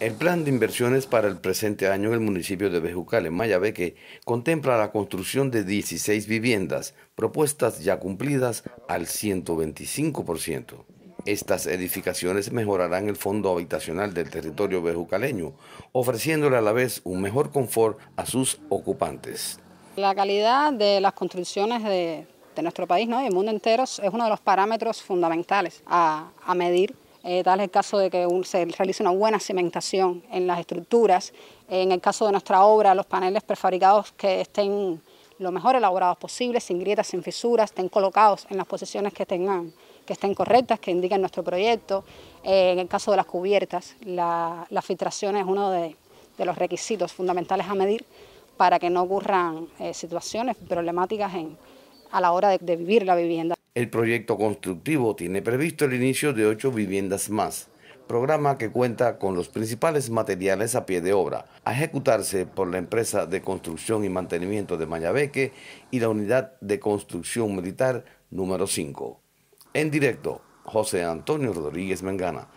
El plan de inversiones para el presente año del municipio de Bejucal, en Mayabeque, contempla la construcción de 16 viviendas, propuestas ya cumplidas al 125%. Estas edificaciones mejorarán el fondo habitacional del territorio bejucaleño, ofreciéndole a la vez un mejor confort a sus ocupantes. La calidad de las construcciones de, nuestro país ¿no? y el mundo entero es uno de los parámetros fundamentales a, a medir tal eh, es el caso de que se realice una buena cimentación en las estructuras. En el caso de nuestra obra, los paneles prefabricados que estén lo mejor elaborados posible, sin grietas, sin fisuras, estén colocados en las posiciones que tengan que estén correctas, que indiquen nuestro proyecto. Eh, en el caso de las cubiertas, la, filtración es uno de, los requisitos fundamentales a medir para que no ocurran eh, situaciones problemáticas en, a la hora de, vivir la vivienda. El proyecto constructivo tiene previsto el inicio de ocho viviendas más, programa que cuenta con los principales materiales a pie de obra, a ejecutarse por la empresa de construcción y mantenimiento de Mayabeque y la unidad de construcción militar número 5. En directo, José Antonio Rodríguez Mengana.